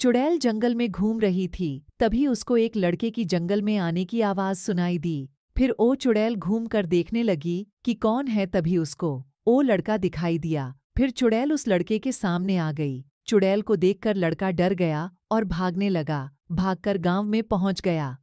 चुड़ैल जंगल में घूम रही थी तभी उसको एक लड़के की जंगल में आने की आवाज सुनाई दी फिर ओ चुड़ैल घूम कर देखने लगी कि कौन है तभी उसको ओ लड़का दिखाई दिया फिर चुड़ैल उस लड़के के सामने आ गई चुड़ैल को देखकर लड़का डर गया और भागने लगा भागकर गांव में पहुंच गया